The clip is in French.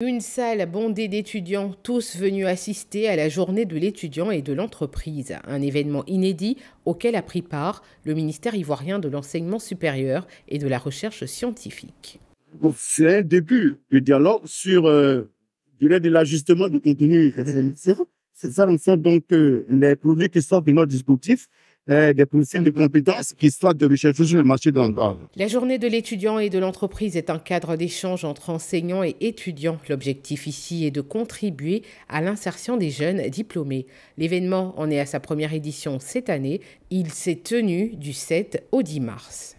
Une salle bondée d'étudiants, tous venus assister à la journée de l'étudiant et de l'entreprise, un événement inédit auquel a pris part le ministère ivoirien de l'enseignement supérieur et de la recherche scientifique. C'est un début du dialogue sur euh, de l'ajustement du contenu. C'est ça, donc euh, les produits qui sortent de notre euh, des de La journée de l'étudiant et de l'entreprise est un cadre d'échange entre enseignants et étudiants. L'objectif ici est de contribuer à l'insertion des jeunes diplômés. L'événement en est à sa première édition cette année. Il s'est tenu du 7 au 10 mars.